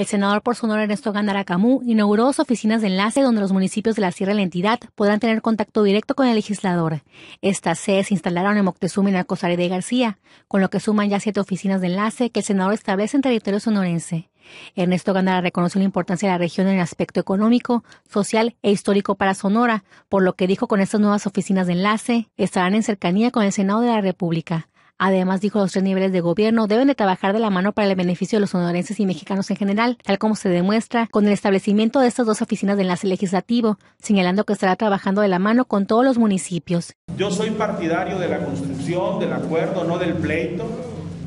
El senador por Sonora Ernesto Gándara Camú inauguró dos oficinas de enlace donde los municipios de la Sierra de la entidad podrán tener contacto directo con el legislador. Estas sedes se instalaron en Moctezuma y Narcosare de García, con lo que suman ya siete oficinas de enlace que el senador establece en territorio sonorense. Ernesto Gándara reconoció la importancia de la región en el aspecto económico, social e histórico para Sonora, por lo que dijo con estas nuevas oficinas de enlace estarán en cercanía con el Senado de la República. Además, dijo los tres niveles de gobierno deben de trabajar de la mano para el beneficio de los sonorenses y mexicanos en general, tal como se demuestra con el establecimiento de estas dos oficinas de enlace legislativo, señalando que estará trabajando de la mano con todos los municipios. Yo soy partidario de la construcción, del acuerdo, no del pleito.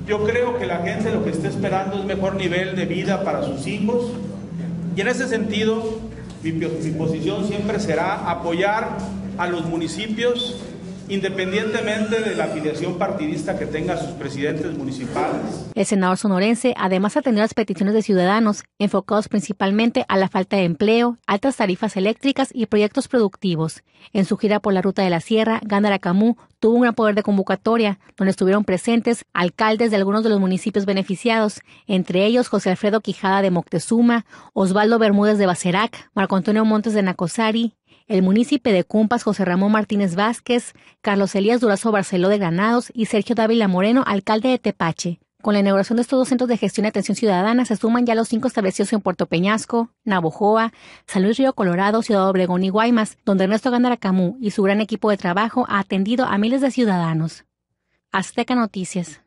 Yo creo que la gente lo que está esperando es mejor nivel de vida para sus hijos. Y en ese sentido, mi posición siempre será apoyar a los municipios independientemente de la afiliación partidista que tengan sus presidentes municipales. El senador sonorense además atendió las peticiones de ciudadanos enfocados principalmente a la falta de empleo, altas tarifas eléctricas y proyectos productivos. En su gira por la ruta de la sierra, Camú tuvo un gran poder de convocatoria, donde estuvieron presentes alcaldes de algunos de los municipios beneficiados, entre ellos José Alfredo Quijada de Moctezuma, Osvaldo Bermúdez de Bacerac, Marco Antonio Montes de Nacosari, el municipio de Cumpas José Ramón Martínez Vázquez, Carlos Elías Durazo Barceló de Granados y Sergio Dávila Moreno, alcalde de Tepache. Con la inauguración de estos dos centros de gestión y atención ciudadana se suman ya los cinco establecidos en Puerto Peñasco, Navojoa, San Luis Río Colorado, Ciudad Obregón y Guaymas, donde Ernesto Camú y su gran equipo de trabajo ha atendido a miles de ciudadanos. Azteca Noticias.